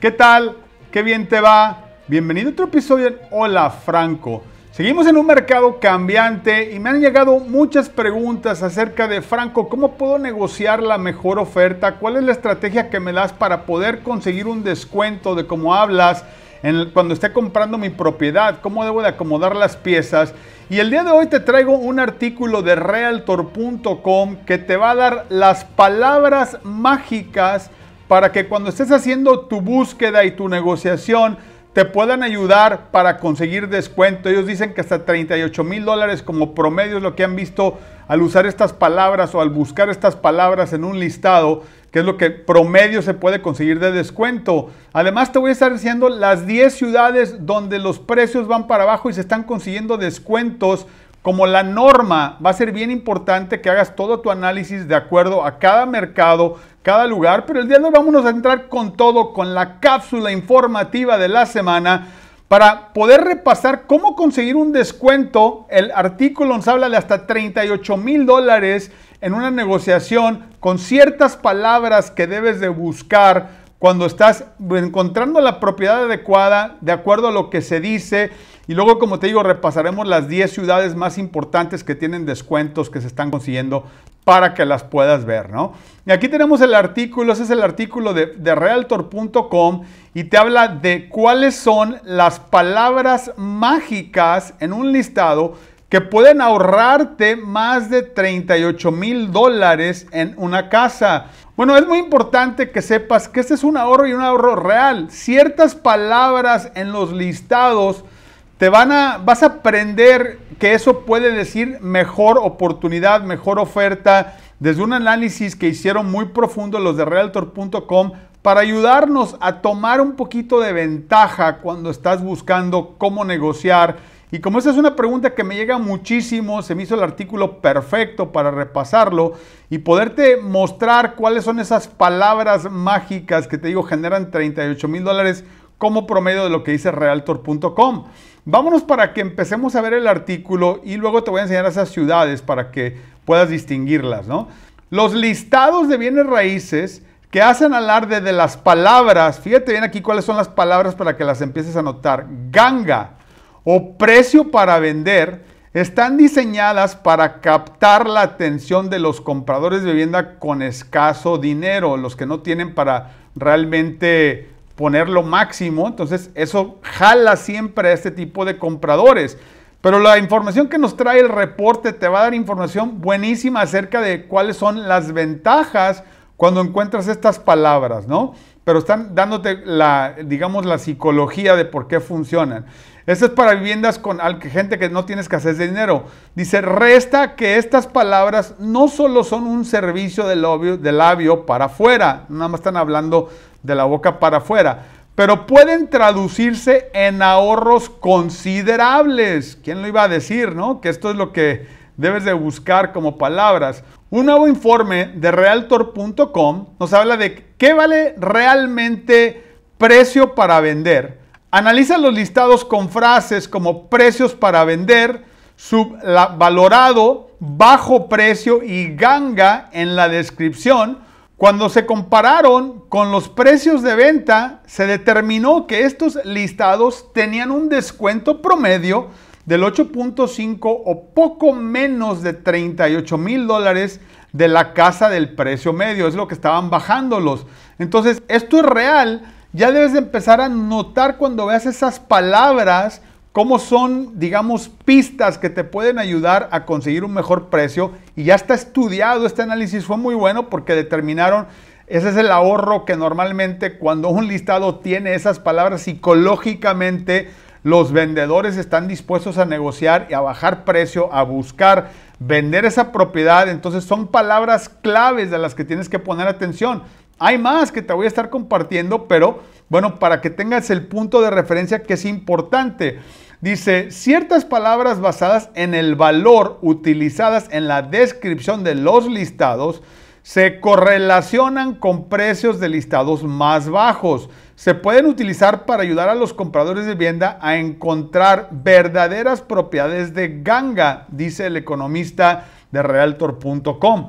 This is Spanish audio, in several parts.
¿Qué tal? ¿Qué bien te va? Bienvenido a otro episodio en Hola Franco. Seguimos en un mercado cambiante y me han llegado muchas preguntas acerca de Franco, ¿cómo puedo negociar la mejor oferta? ¿Cuál es la estrategia que me das para poder conseguir un descuento de cómo hablas? cuando esté comprando mi propiedad, cómo debo de acomodar las piezas. Y el día de hoy te traigo un artículo de realtor.com que te va a dar las palabras mágicas para que cuando estés haciendo tu búsqueda y tu negociación, te puedan ayudar para conseguir descuento. Ellos dicen que hasta 38 mil dólares como promedio es lo que han visto al usar estas palabras o al buscar estas palabras en un listado, que es lo que promedio se puede conseguir de descuento. Además te voy a estar diciendo las 10 ciudades donde los precios van para abajo y se están consiguiendo descuentos como la norma, va a ser bien importante que hagas todo tu análisis de acuerdo a cada mercado, cada lugar, pero el día de hoy vamos a entrar con todo, con la cápsula informativa de la semana para poder repasar cómo conseguir un descuento. El artículo nos habla de hasta 38 mil dólares en una negociación con ciertas palabras que debes de buscar cuando estás encontrando la propiedad adecuada de acuerdo a lo que se dice y luego, como te digo, repasaremos las 10 ciudades más importantes que tienen descuentos que se están consiguiendo para que las puedas ver, ¿no? Y aquí tenemos el artículo, ese es el artículo de, realtor.com y te habla de cuáles son las palabras mágicas en un listado que pueden ahorrarte más de 38 mil dólares en una casa. Bueno, es muy importante que sepas que este es un ahorro y un ahorro real. Ciertas palabras en los listados te van a, vas a aprender que eso puede decir mejor oportunidad, mejor oferta, desde un análisis que hicieron muy profundo los de realtor.com para ayudarnos a tomar un poquito de ventaja cuando estás buscando cómo negociar. Y como esa es una pregunta que me llega muchísimo, se me hizo el artículo perfecto para repasarlo y poderte mostrar cuáles son esas palabras mágicas que te digo generan 38 mil dólares como promedio de lo que dice realtor.com. Vámonos para que empecemos a ver el artículo y luego te voy a enseñar esas ciudades para que puedas distinguirlas, ¿no? Los listados de bienes raíces que hacen alarde de las palabras, fíjate bien aquí cuáles son las palabras para que las empieces a notar, ganga o precio para vender, están diseñadas para captar la atención de los compradores de vivienda con escaso dinero, los que no tienen para realmente ponerlo máximo. Entonces eso jala siempre a este tipo de compradores. Pero la información que nos trae el reporte te va a dar información buenísima acerca de cuáles son las ventajas cuando encuentras estas palabras, ¿no? Pero están dándote la, digamos, la psicología de por qué funcionan. Esto es para viviendas con gente que no tiene escasez de dinero. Dice, resta que estas palabras no solo son un servicio de labio, para afuera, nada más están hablando de la boca para afuera, pero pueden traducirse en ahorros considerables. ¿Quién lo iba a decir, no? Que esto es lo que debes de buscar como palabras. Un nuevo informe de realtor.com nos habla de qué vale realmente precio para vender Analiza los listados con frases como precios para vender, subvalorado, bajo precio y ganga en la descripción. Cuando se compararon con los precios de venta, se determinó que estos listados tenían un descuento promedio del 8.5 o poco menos de 38 mil dólares de la casa del precio medio. Es lo que estaban bajándolos. Entonces, esto es real ya debes de empezar a notar cuando veas esas palabras cómo son, digamos, pistas que te pueden ayudar a conseguir un mejor precio. Y ya está estudiado, este análisis fue muy bueno porque determinaron, ese es el ahorro que normalmente cuando un listado tiene esas palabras psicológicamente, los vendedores están dispuestos a negociar y a bajar precio, a buscar vender esa propiedad. Entonces son palabras claves de las que tienes que poner atención. Hay más que te voy a estar compartiendo, pero bueno, para que tengas el punto de referencia que es importante. Dice, ciertas palabras basadas en el valor utilizadas en la descripción de los listados se correlacionan con precios de listados más bajos. Se pueden utilizar para ayudar a los compradores de vivienda a encontrar verdaderas propiedades de ganga, dice el economista de realtor.com.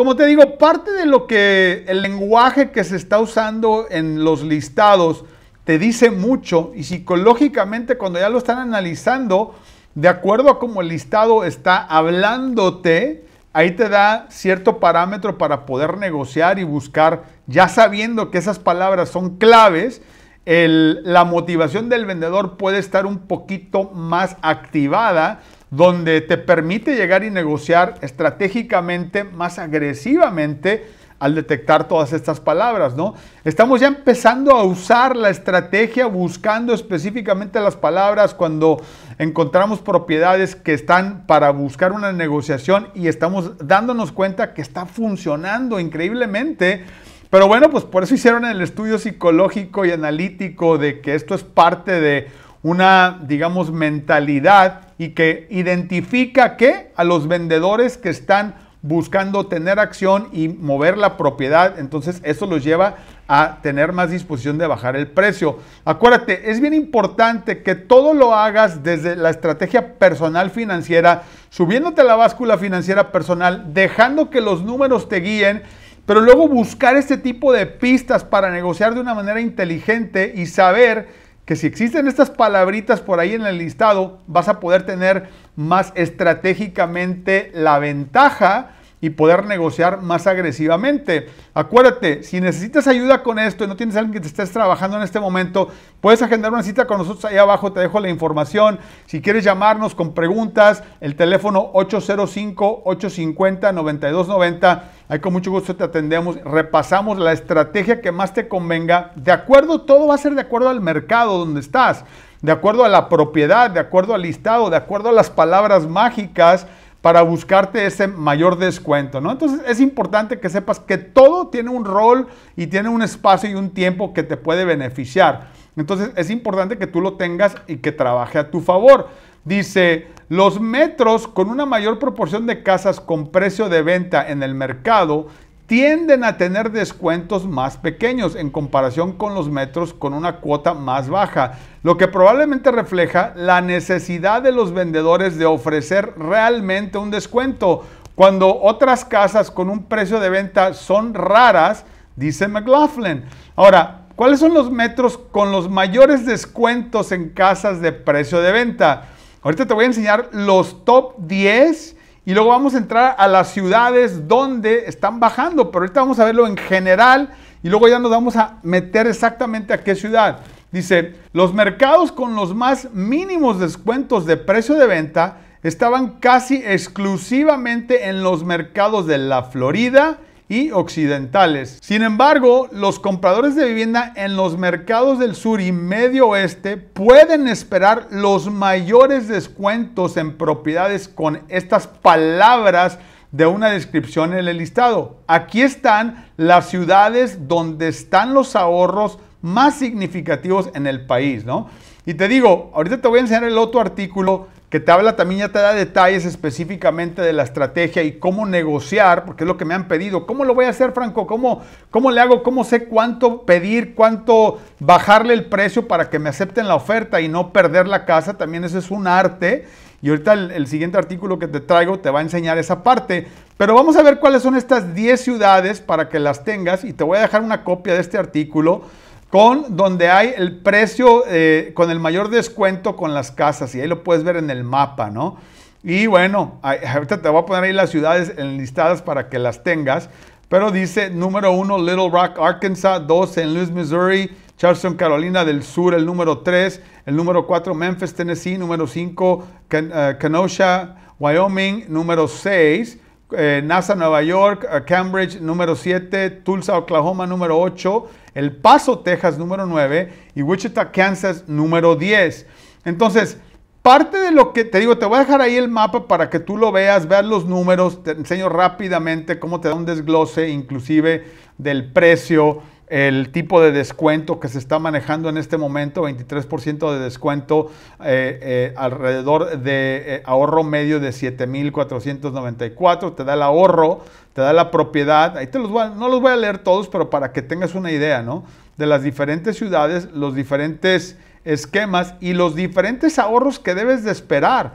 Como te digo, parte de lo que el lenguaje que se está usando en los listados te dice mucho y psicológicamente cuando ya lo están analizando, de acuerdo a cómo el listado está hablándote, ahí te da cierto parámetro para poder negociar y buscar, ya sabiendo que esas palabras son claves, la motivación del vendedor puede estar un poquito más activada donde te permite llegar y negociar estratégicamente, más agresivamente, al detectar todas estas palabras, ¿no? Estamos ya empezando a usar la estrategia buscando específicamente las palabras cuando encontramos propiedades que están para buscar una negociación y estamos dándonos cuenta que está funcionando increíblemente. Pero bueno, pues por eso hicieron el estudio psicológico y analítico de que esto es parte de una, digamos, mentalidad y que identifica que a los vendedores que están buscando tener acción y mover la propiedad, entonces eso los lleva a tener más disposición de bajar el precio. Acuérdate, es bien importante que todo lo hagas desde la estrategia personal financiera, subiéndote a la báscula financiera personal, dejando que los números te guíen, pero luego buscar este tipo de pistas para negociar de una manera inteligente y saber que si existen estas palabritas por ahí en el listado, vas a poder tener más estratégicamente la ventaja y poder negociar más agresivamente. Acuérdate, si necesitas ayuda con esto y no tienes a alguien que te estés trabajando en este momento, puedes agendar una cita con nosotros ahí abajo, te dejo la información. Si quieres llamarnos con preguntas, el teléfono 805-850-9290. Ahí con mucho gusto te atendemos, repasamos la estrategia que más te convenga. De acuerdo, todo va a ser de acuerdo al mercado donde estás, de acuerdo a la propiedad, de acuerdo al listado, de acuerdo a las palabras mágicas para buscarte ese mayor descuento, ¿no? Entonces es importante que sepas que todo tiene un rol y tiene un espacio y un tiempo que te puede beneficiar. Entonces es importante que tú lo tengas y que trabaje a tu favor. Dice, los metros con una mayor proporción de casas con precio de venta en el mercado tienden a tener descuentos más pequeños en comparación con los metros con una cuota más baja, lo que probablemente refleja la necesidad de los vendedores de ofrecer realmente un descuento, cuando otras casas con un precio de venta son raras, dice McLaughlin. Ahora, ¿cuáles son los metros con los mayores descuentos en casas de precio de venta? Ahorita te voy a enseñar los top 10 y luego vamos a entrar a las ciudades donde están bajando, pero ahorita vamos a verlo en general y luego ya nos vamos a meter exactamente a qué ciudad. Dice, los mercados con los más mínimos descuentos de precio de venta estaban casi exclusivamente en los mercados de la Florida y occidentales. Sin embargo, los compradores de vivienda en los mercados del sur y medio oeste pueden esperar los mayores descuentos en propiedades con estas palabras de una descripción en el listado. Aquí están las ciudades donde están los ahorros más significativos en el país, ¿no? Y te digo, ahorita te voy a enseñar el otro artículo que te habla también, ya te da detalles específicamente de la estrategia y cómo negociar, porque es lo que me han pedido. ¿Cómo lo voy a hacer, Franco? ¿Cómo, cómo le hago? ¿Cómo sé cuánto pedir, cuánto bajarle el precio para que me acepten la oferta y no perder la casa? También eso es un arte. Y ahorita el, el siguiente artículo que te traigo te va a enseñar esa parte. Pero vamos a ver cuáles son estas 10 ciudades para que las tengas y te voy a dejar una copia de este artículo con donde hay el precio eh, con el mayor descuento con las casas y ahí lo puedes ver en el mapa, ¿no? Y bueno, ahorita te voy a poner ahí las ciudades enlistadas para que las tengas, pero dice número uno Little Rock, Arkansas, dos en Louis, Missouri, Charleston, Carolina del Sur, el número tres, el número cuatro, Memphis, Tennessee, número cinco, eh, Kenosha, Wyoming, número seis. Eh, NASA Nueva York, eh, Cambridge número 7, Tulsa Oklahoma número 8, El Paso Texas número 9 y Wichita Kansas número 10. Entonces, parte de lo que te digo, te voy a dejar ahí el mapa para que tú lo veas, veas los números, te enseño rápidamente cómo te da un desglose inclusive del precio el tipo de descuento que se está manejando en este momento, 23% de descuento eh, eh, alrededor de eh, ahorro medio de 7.494, te da el ahorro, te da la propiedad, ahí te los voy a, no los voy a leer todos, pero para que tengas una idea, ¿no? De las diferentes ciudades, los diferentes esquemas y los diferentes ahorros que debes de esperar.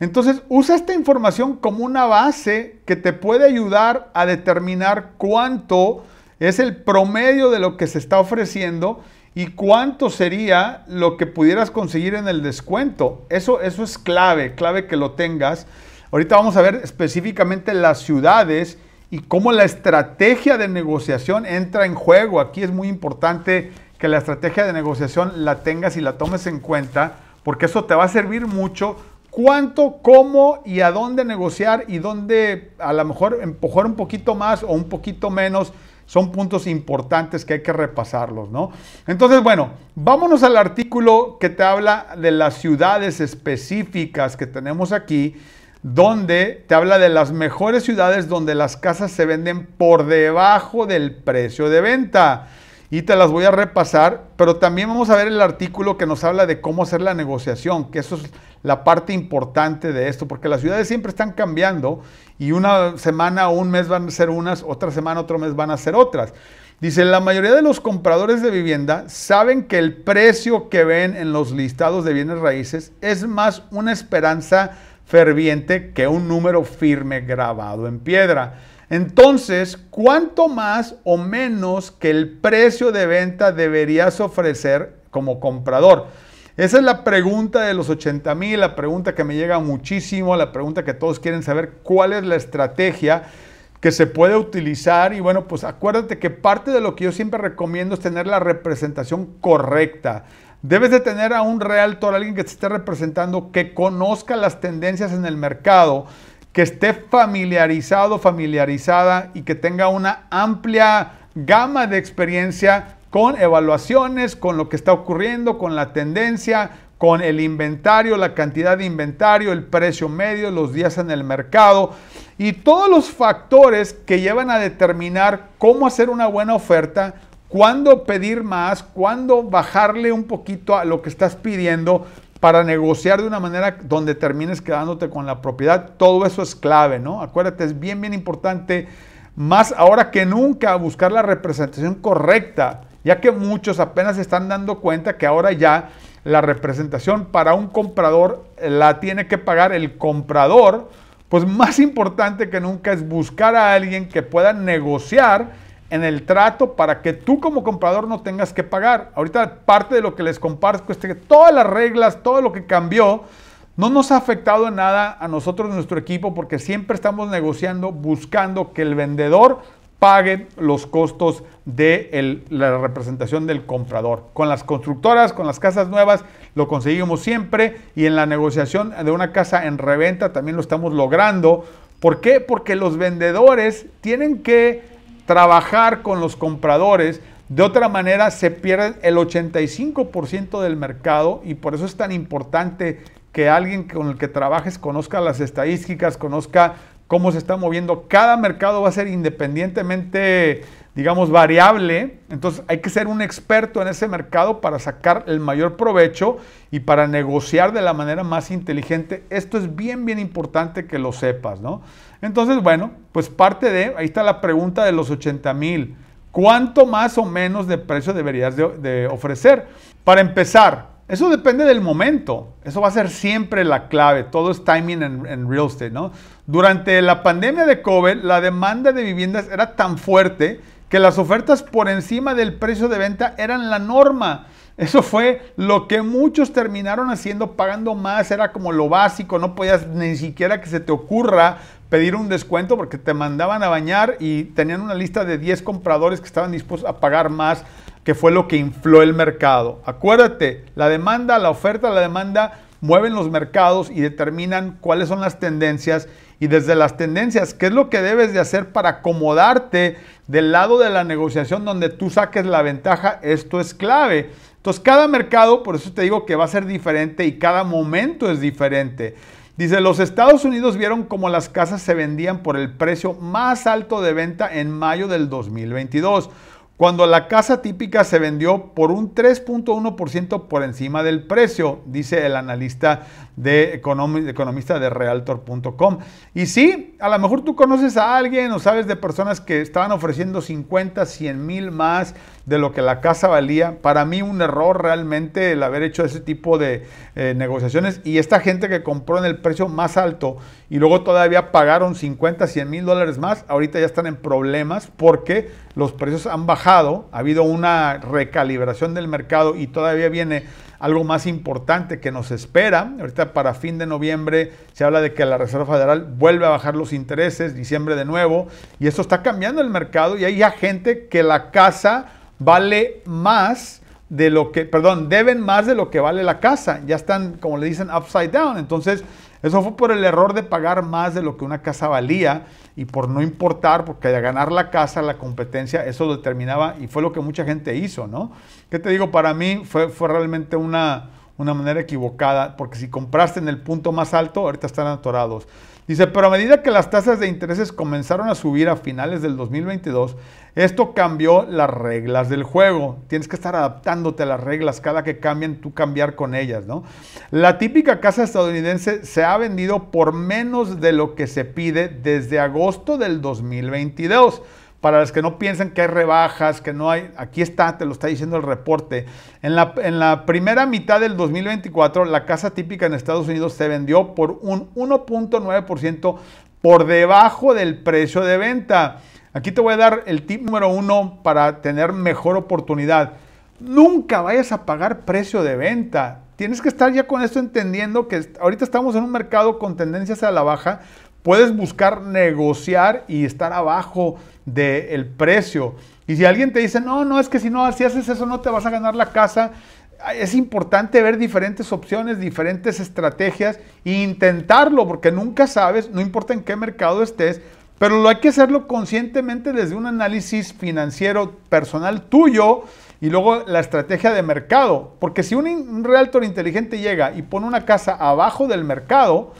Entonces, usa esta información como una base que te puede ayudar a determinar cuánto es el promedio de lo que se está ofreciendo y cuánto sería lo que pudieras conseguir en el descuento. Eso, eso es clave, clave que lo tengas. Ahorita vamos a ver específicamente las ciudades y cómo la estrategia de negociación entra en juego. Aquí es muy importante que la estrategia de negociación la tengas y la tomes en cuenta, porque eso te va a servir mucho cuánto, cómo y a dónde negociar y dónde a lo mejor empujar un poquito más o un poquito menos son puntos importantes que hay que repasarlos, ¿no? Entonces, bueno, vámonos al artículo que te habla de las ciudades específicas que tenemos aquí, donde te habla de las mejores ciudades donde las casas se venden por debajo del precio de venta y te las voy a repasar, pero también vamos a ver el artículo que nos habla de cómo hacer la negociación, que eso es la parte importante de esto, porque las ciudades siempre están cambiando y una semana o un mes van a ser unas, otra semana, otro mes van a ser otras. Dice, la mayoría de los compradores de vivienda saben que el precio que ven en los listados de bienes raíces es más una esperanza ferviente que un número firme grabado en piedra. Entonces, ¿cuánto más o menos que el precio de venta deberías ofrecer como comprador? Esa es la pregunta de los 80 mil, la pregunta que me llega muchísimo, la pregunta que todos quieren saber, cuál es la estrategia que se puede utilizar. Y bueno, pues acuérdate que parte de lo que yo siempre recomiendo es tener la representación correcta. Debes de tener a un realtor, alguien que te esté representando, que conozca las tendencias en el mercado que esté familiarizado, familiarizada y que tenga una amplia gama de experiencia con evaluaciones, con lo que está ocurriendo, con la tendencia, con el inventario, la cantidad de inventario, el precio medio, los días en el mercado y todos los factores que llevan a determinar cómo hacer una buena oferta, cuándo pedir más, cuándo bajarle un poquito a lo que estás pidiendo, para negociar de una manera donde termines quedándote con la propiedad. Todo eso es clave, ¿no? Acuérdate, es bien, bien importante, más ahora que nunca, buscar la representación correcta, ya que muchos apenas se están dando cuenta que ahora ya la representación para un comprador eh, la tiene que pagar el comprador. Pues más importante que nunca es buscar a alguien que pueda negociar en el trato para que tú como comprador no tengas que pagar. Ahorita parte de lo que les comparto es que todas las reglas, todo lo que cambió, no nos ha afectado en nada a nosotros, nuestro equipo, porque siempre estamos negociando, buscando que el vendedor pague los costos de la representación del comprador. Con las constructoras, con las casas nuevas, lo conseguimos siempre y en la negociación de una casa en reventa también lo estamos logrando. ¿Por qué? Porque los vendedores tienen que trabajar con los compradores. De otra manera, se pierde el 85% del mercado y por eso es tan importante que alguien con el que trabajes conozca las estadísticas, conozca cómo se está moviendo. Cada mercado va a ser independientemente digamos, variable. Entonces hay que ser un experto en ese mercado para sacar el mayor provecho y para negociar de la manera más inteligente. Esto es bien, bien importante que lo sepas, ¿no? Entonces, bueno, pues parte de, ahí está la pregunta de los 80 mil. ¿Cuánto más o menos de precio deberías ofrecer? Para empezar, eso depende del momento. Eso va a ser siempre la clave. Todo es timing en, en, real estate, ¿no? Durante la pandemia de COVID, la demanda de viviendas era tan fuerte que las ofertas por encima del precio de venta eran la norma. Eso fue lo que muchos terminaron haciendo, pagando más, era como lo básico, no podías ni siquiera que se te ocurra pedir un descuento porque te mandaban a bañar y tenían una lista de 10 compradores que estaban dispuestos a pagar más, que fue lo que infló el mercado. Acuérdate, la demanda, la oferta, la demanda mueven los mercados y determinan cuáles son las tendencias y desde las tendencias, qué es lo que debes de hacer para acomodarte del lado de la negociación donde tú saques la ventaja, esto es clave. Entonces, cada mercado, por eso te digo que va a ser diferente y cada momento es diferente. Dice, los Estados Unidos vieron como las casas se vendían por el precio más alto de venta en mayo del 2022 cuando la casa típica se vendió por un 3.1% por encima del precio, dice el analista de economista de realtor.com. Y sí, a lo mejor tú conoces a alguien o sabes de personas que estaban ofreciendo 50, 100 mil más de lo que la casa valía. Para mí un error realmente el haber hecho ese tipo de eh, negociaciones y esta gente que compró en el precio más alto y luego todavía pagaron 50, 100 mil dólares más. Ahorita ya están en problemas porque los precios han bajado, ha habido una recalibración del mercado y todavía viene algo más importante que nos espera. Ahorita para fin de noviembre se habla de que la Reserva Federal vuelve a bajar los intereses, diciembre de nuevo, y esto está cambiando el mercado y hay ya gente que la casa vale más de lo que, perdón, deben más de lo que vale la casa. Ya están, como le dicen, upside down. Entonces, eso fue por el error de pagar más de lo que una casa valía y por no importar, porque al ganar la casa, la competencia, eso determinaba y fue lo que mucha gente hizo, ¿no? ¿Qué te digo? Para mí fue, fue realmente una, una manera equivocada, porque si compraste en el punto más alto, ahorita están atorados. Dice, pero a medida que las tasas de intereses comenzaron a subir a finales del 2022, esto cambió las reglas del juego. Tienes que estar adaptándote a las reglas cada que cambian, tú cambiar con ellas, ¿no? La típica casa estadounidense se ha vendido por menos de lo que se pide desde agosto del 2022 para los que no piensan que hay rebajas, que no hay, aquí está, te lo está diciendo el reporte. En la, en la primera mitad del 2024, la casa típica en Estados Unidos se vendió por un 1.9% por debajo del precio de venta. Aquí te voy a dar el tip número uno para tener mejor oportunidad. Nunca vayas a pagar precio de venta. Tienes que estar ya con esto entendiendo que ahorita estamos en un mercado con tendencias a la baja Puedes buscar negociar y estar abajo del precio. Y si alguien te dice, no, no, es que si no, si haces eso no te vas a ganar la casa, es importante ver diferentes opciones, diferentes estrategias e intentarlo, porque nunca sabes, no importa en qué mercado estés, pero lo hay que hacerlo conscientemente desde un análisis financiero personal tuyo y luego la estrategia de mercado. Porque si un realtor inteligente llega y pone una casa abajo del mercado,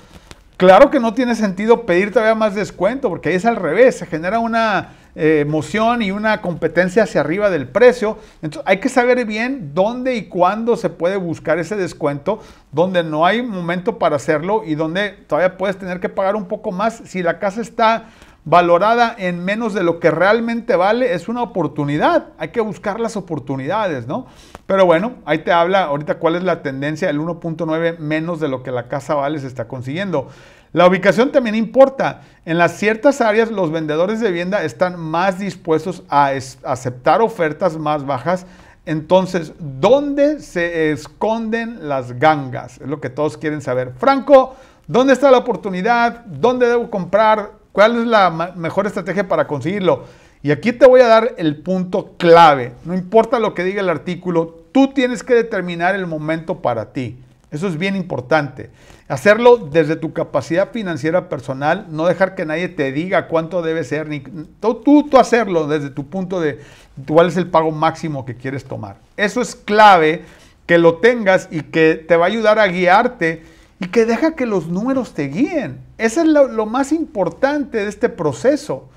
Claro que no tiene sentido pedir todavía más descuento, porque ahí es al revés, se genera una eh, emoción y una competencia hacia arriba del precio. Entonces hay que saber bien dónde y cuándo se puede buscar ese descuento, donde no hay momento para hacerlo y donde todavía puedes tener que pagar un poco más. Si la casa está valorada en menos de lo que realmente vale, es una oportunidad. Hay que buscar las oportunidades, ¿no? Pero bueno, ahí te habla ahorita cuál es la tendencia del 1.9 menos de lo que la casa vale se está consiguiendo. La ubicación también importa. En las ciertas áreas los vendedores de vivienda están más dispuestos a aceptar ofertas más bajas. Entonces, ¿dónde se esconden las gangas? Es lo que todos quieren saber. Franco, ¿dónde está la oportunidad? ¿Dónde debo comprar? ¿Cuál es la mejor estrategia para conseguirlo? Y aquí te voy a dar el punto clave. No importa lo que diga el artículo, tú tienes que determinar el momento para ti. Eso es bien importante. Hacerlo desde tu capacidad financiera personal, no dejar que nadie te diga cuánto debe ser, ni, tú, tú hacerlo desde tu punto de cuál es el pago máximo que quieres tomar. Eso es clave que lo tengas y que te va a ayudar a guiarte y que deja que los números te guíen. Eso es lo más importante de este proceso.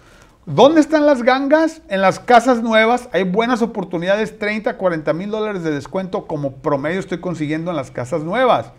¿Dónde están las gangas? En las casas nuevas hay buenas oportunidades, 30, 40 mil dólares de descuento como promedio estoy consiguiendo en las casas nuevas.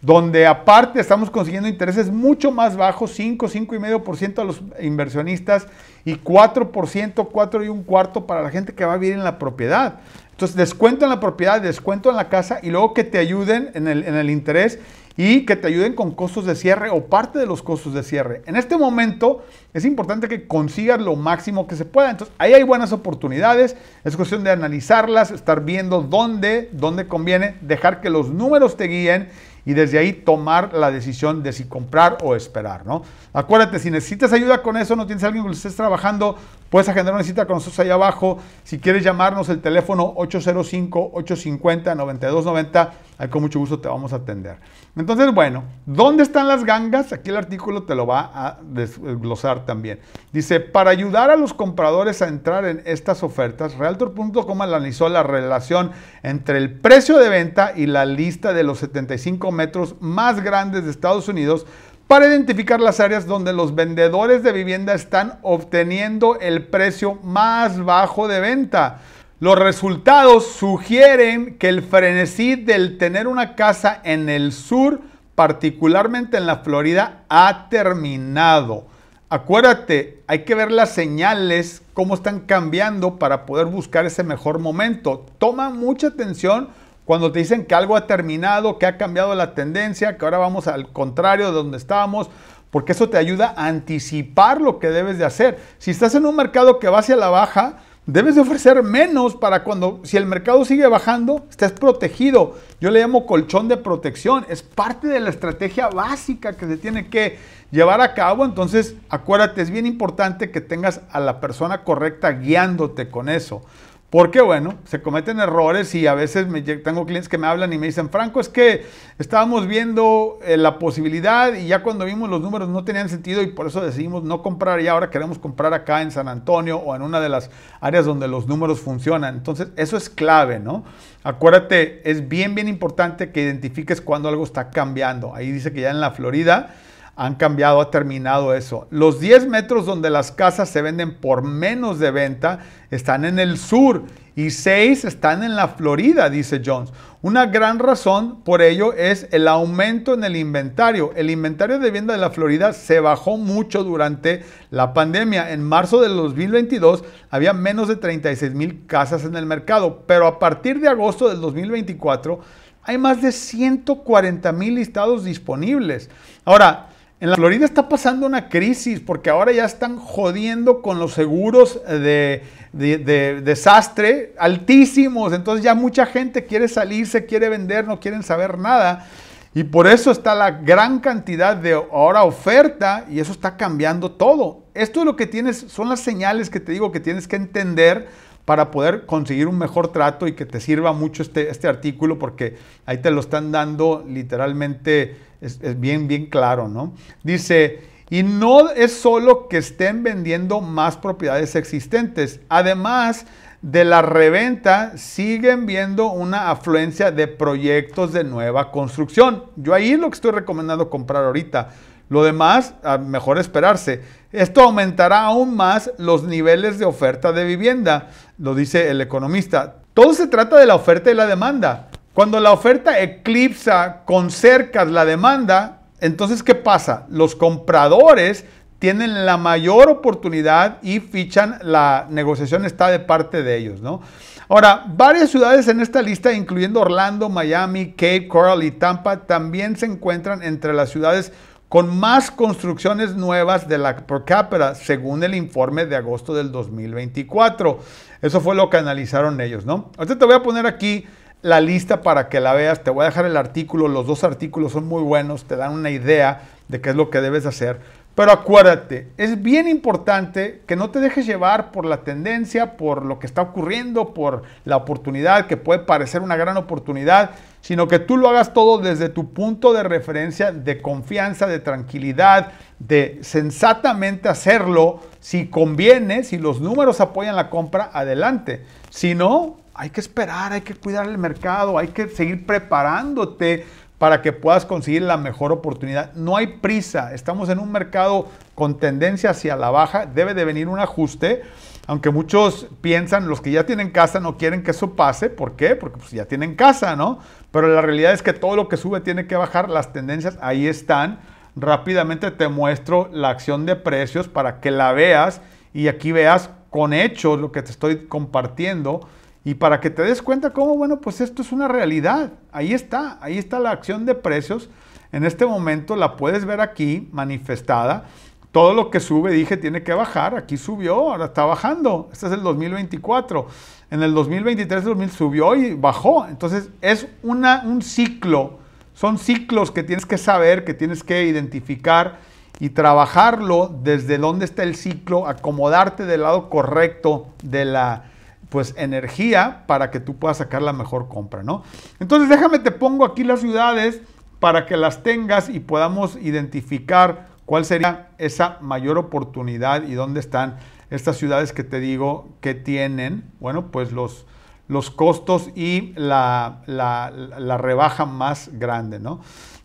Donde aparte estamos consiguiendo intereses mucho más bajos, 5, 5,5% a los inversionistas y 4%, 4 y un cuarto para la gente que va a vivir en la propiedad. Entonces, descuento en la propiedad, descuento en la casa y luego que te ayuden en el interés y que te ayuden con costos de cierre o parte de los costos de cierre. En este momento es importante que consigas lo máximo que se pueda. Entonces, ahí hay buenas oportunidades, es cuestión de analizarlas, estar viendo dónde, dónde conviene, dejar que los números te guíen y desde ahí tomar la decisión de si comprar o esperar, ¿no? Acuérdate, si necesitas ayuda con eso, no tienes a alguien que estés trabajando, Puedes agendar una cita con nosotros ahí abajo. Si quieres llamarnos, el teléfono 805-850-9290. Ahí con mucho gusto te vamos a atender. Entonces, bueno, ¿dónde están las gangas? Aquí el artículo te lo va a desglosar también. Dice, para ayudar a los compradores a entrar en estas ofertas, Realtor.com analizó la relación entre el precio de venta y la lista de los 75 metros más grandes de Estados Unidos para identificar las áreas donde los vendedores de vivienda están obteniendo el precio más bajo de venta. Los resultados sugieren que el frenesí del tener una casa en el sur, particularmente en la Florida, ha terminado. Acuérdate, hay que ver las señales, cómo están cambiando para poder buscar ese mejor momento. Toma mucha atención cuando te dicen que algo ha terminado, que ha cambiado la tendencia, que ahora vamos al contrario de donde estábamos, porque eso te ayuda a anticipar lo que debes de hacer. Si estás en un mercado que va hacia la baja, debes de ofrecer menos para cuando, si el mercado sigue bajando, estés protegido. Yo le llamo colchón de protección. Es parte de la estrategia básica que se tiene que llevar a cabo. Entonces, acuérdate, es bien importante que tengas a la persona correcta guiándote con eso. Porque bueno, se cometen errores y a veces tengo clientes que me hablan y me dicen, Franco, es que estábamos viendo eh, la posibilidad y ya cuando vimos los números no tenían sentido y por eso decidimos no comprar y ahora queremos comprar acá en San Antonio o en una de las áreas donde los números funcionan. Entonces, eso es clave, ¿no? Acuérdate, es bien, bien importante que identifiques cuando algo está cambiando. Ahí dice que ya en la Florida han cambiado, ha terminado eso. Los 10 metros donde las casas se venden por menos de venta están en el sur y 6 están en la Florida, dice Jones. Una gran razón por ello es el aumento en el inventario. El inventario de vivienda de la Florida se bajó mucho durante la pandemia. En marzo del 2022 había menos de 36 mil casas en el mercado, pero a partir de agosto del 2024 hay más de 140 mil listados disponibles. Ahora, en la Florida está pasando una crisis porque ahora ya están jodiendo con los seguros de, desastre altísimos. Entonces ya mucha gente quiere salirse, quiere vender, no quieren saber nada. Y por eso está la gran cantidad de ahora oferta y eso está cambiando todo. Esto es lo que tienes, son las señales que te digo que tienes que entender para poder conseguir un mejor trato y que te sirva mucho este, este artículo porque ahí te lo están dando literalmente es, bien, bien claro, ¿no? Dice, y no es solo que estén vendiendo más propiedades existentes, además de la reventa siguen viendo una afluencia de proyectos de nueva construcción. Yo ahí lo que estoy recomendando comprar ahorita. Lo demás, mejor esperarse. Esto aumentará aún más los niveles de oferta de vivienda, lo dice el economista. Todo se trata de la oferta y la demanda. Cuando la oferta eclipsa con cercas la demanda, entonces ¿qué pasa? Los compradores tienen la mayor oportunidad y fichan, la negociación está de parte de ellos, ¿no? Ahora, varias ciudades en esta lista, incluyendo Orlando, Miami, Cape Coral y Tampa, también se encuentran entre las ciudades con más construcciones nuevas de la per cápita, según el informe de agosto del 2024. Eso fue lo que analizaron ellos, ¿no? Ahorita te voy a poner aquí la lista para que la veas. Te voy a dejar el artículo. Los dos artículos son muy buenos. Te dan una idea de qué es lo que debes hacer. Pero acuérdate, es bien importante que no te dejes llevar por la tendencia, por lo que está ocurriendo, por la oportunidad, que puede parecer una gran oportunidad, sino que tú lo hagas todo desde tu punto de referencia, de confianza, de tranquilidad, de sensatamente hacerlo. Si conviene, si los números apoyan la compra, adelante. Si no, hay que esperar, hay que cuidar el mercado, hay que seguir preparándote para que puedas conseguir la mejor oportunidad. No hay prisa, estamos en un mercado con tendencia hacia la baja, debe de venir un ajuste, aunque muchos piensan, los que ya tienen casa no quieren que eso pase, ¿por qué? Porque pues, ya tienen casa, ¿no? Pero la realidad es que todo lo que sube tiene que bajar, las tendencias ahí están. Rápidamente te muestro la acción de precios para que la veas y aquí veas con hechos lo que te estoy compartiendo y para que te des cuenta cómo, bueno, pues esto es una realidad. Ahí está, ahí está la acción de precios. En este momento la puedes ver aquí manifestada. Todo lo que sube, dije, tiene que bajar. Aquí subió, ahora está bajando. Este es el 2024. En el 2023, 2000 subió y bajó. Entonces, es una, un ciclo. Son ciclos que tienes que saber, que tienes que identificar y trabajarlo desde dónde está el ciclo, acomodarte del lado correcto de la pues energía para que tú puedas sacar la mejor compra, ¿no? Entonces déjame te pongo aquí las ciudades para que las tengas y podamos identificar cuál sería esa mayor oportunidad y dónde están estas ciudades que te digo que tienen, bueno, pues los, los costos y la, la rebaja más grande, ¿no?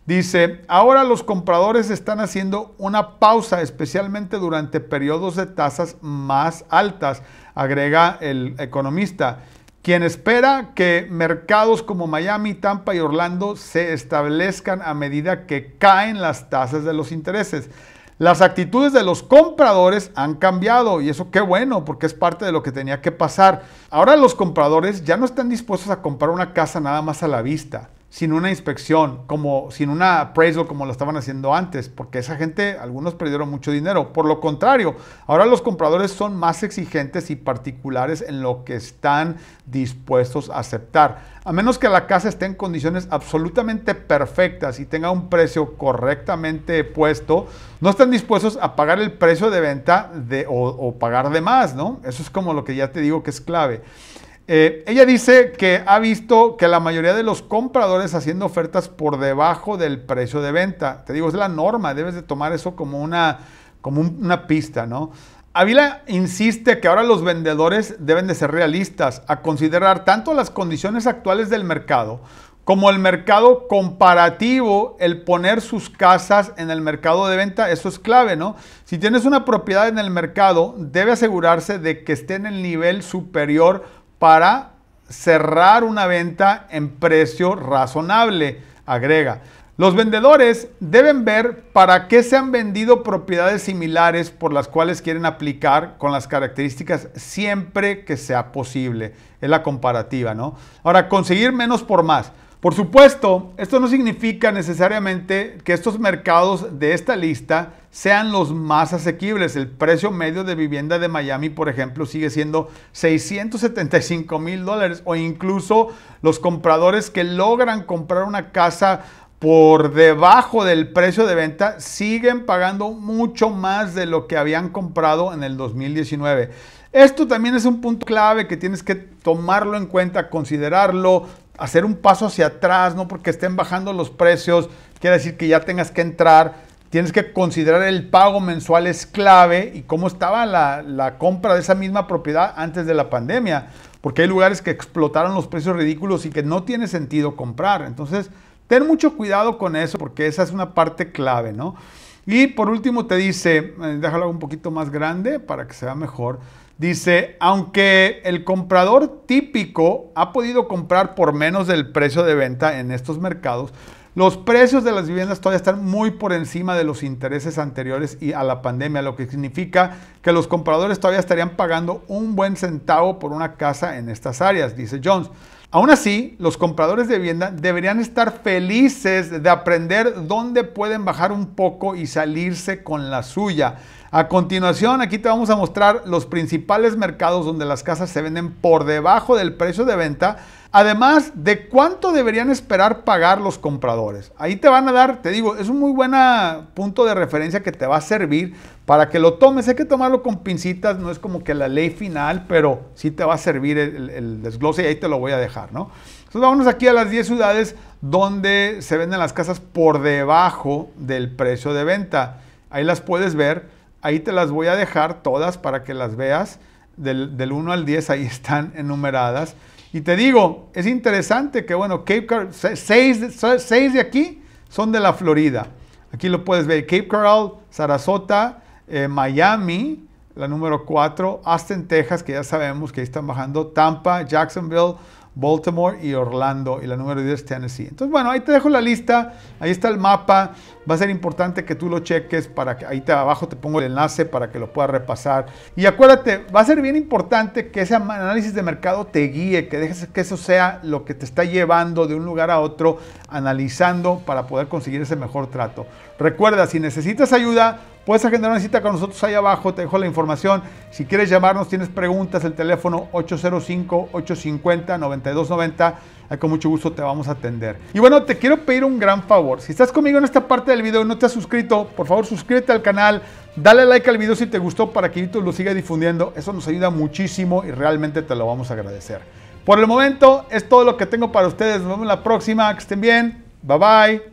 Dice, ahora los compradores están haciendo una pausa, especialmente durante periodos de tasas más altas agrega el economista, quien espera que mercados como Miami, Tampa y Orlando se establezcan a medida que caen las tasas de los intereses. Las actitudes de los compradores han cambiado y eso qué bueno porque es parte de lo que tenía que pasar. Ahora los compradores ya no están dispuestos a comprar una casa nada más a la vista sin una inspección, como sin una appraisal como lo estaban haciendo antes, porque esa gente, algunos perdieron mucho dinero. Por lo contrario, ahora los compradores son más exigentes y particulares en lo que están dispuestos a aceptar. A menos que la casa esté en condiciones absolutamente perfectas y tenga un precio correctamente puesto, no están dispuestos a pagar el precio de venta de, o, o pagar de más, ¿no? Eso es como lo que ya te digo que es clave. Eh, ella dice que ha visto que la mayoría de los compradores haciendo ofertas por debajo del precio de venta. Te digo, es la norma, debes de tomar eso como una, como una pista, ¿no? Avila insiste que ahora los vendedores deben de ser realistas a considerar tanto las condiciones actuales del mercado como el mercado comparativo, el poner sus casas en el mercado de venta, eso es clave, ¿no? Si tienes una propiedad en el mercado, debe asegurarse de que esté en el nivel superior para cerrar una venta en precio razonable, agrega. Los vendedores deben ver para qué se han vendido propiedades similares por las cuales quieren aplicar con las características siempre que sea posible. Es la comparativa, ¿no? Ahora, conseguir menos por más. Por supuesto, esto no significa necesariamente que estos mercados de esta lista sean los más asequibles. El precio medio de vivienda de Miami, por ejemplo, sigue siendo 675 mil dólares o incluso los compradores que logran comprar una casa por debajo del precio de venta siguen pagando mucho más de lo que habían comprado en el 2019. Esto también es un punto clave que tienes que tomarlo en cuenta, considerarlo, hacer un paso hacia atrás, no porque estén bajando los precios, quiere decir que ya tengas que entrar. Tienes que considerar el pago mensual es clave y cómo estaba la, compra de esa misma propiedad antes de la pandemia, porque hay lugares que explotaron los precios ridículos y que no tiene sentido comprar. Entonces, ten mucho cuidado con eso porque esa es una parte clave, ¿no? Y por último te dice, eh, déjalo un poquito más grande para que se vea mejor. Dice, aunque el comprador típico ha podido comprar por menos del precio de venta en estos mercados, los precios de las viviendas todavía están muy por encima de los intereses anteriores y a la pandemia, lo que significa que los compradores todavía estarían pagando un buen centavo por una casa en estas áreas, dice Jones. Aún así, los compradores de vivienda deberían estar felices de aprender dónde pueden bajar un poco y salirse con la suya. A continuación, aquí te vamos a mostrar los principales mercados donde las casas se venden por debajo del precio de venta Además de cuánto deberían esperar pagar los compradores. Ahí te van a dar, te digo, es un muy buen punto de referencia que te va a servir para que lo tomes. Hay que tomarlo con pincitas, no es como que la ley final, pero sí te va a servir el, desglose y ahí te lo voy a dejar, ¿no? Entonces vámonos aquí a las 10 ciudades donde se venden las casas por debajo del precio de venta. Ahí las puedes ver, ahí te las voy a dejar todas para que las veas. Del, del 1 al 10 ahí están enumeradas. Y te digo, es interesante que, bueno, Cape Coral, seis, de aquí son de la Florida. Aquí lo puedes ver, Cape Coral, Sarasota, eh, Miami, la número cuatro, Austin, Texas, que ya sabemos que ahí están bajando, Tampa, Jacksonville, Baltimore y Orlando. Y la número 10 es Tennessee. Entonces, bueno, ahí te dejo la lista. Ahí está el mapa. Va a ser importante que tú lo cheques para que ahí abajo te pongo el enlace para que lo puedas repasar. Y acuérdate, va a ser bien importante que ese análisis de mercado te guíe, que dejes que eso sea lo que te está llevando de un lugar a otro, analizando para poder conseguir ese mejor trato. Recuerda, si necesitas ayuda, puedes agendar una cita con nosotros ahí abajo, te dejo la información. Si quieres llamarnos, tienes preguntas, el teléfono 805-850-9290. Con mucho gusto te vamos a atender. Y bueno, te quiero pedir un gran favor. Si estás conmigo en esta parte del video y no te has suscrito, por favor suscríbete al canal, dale like al video si te gustó para que YouTube lo siga difundiendo. Eso nos ayuda muchísimo y realmente te lo vamos a agradecer. Por el momento es todo lo que tengo para ustedes. Nos vemos en la próxima. Que estén bien. Bye bye.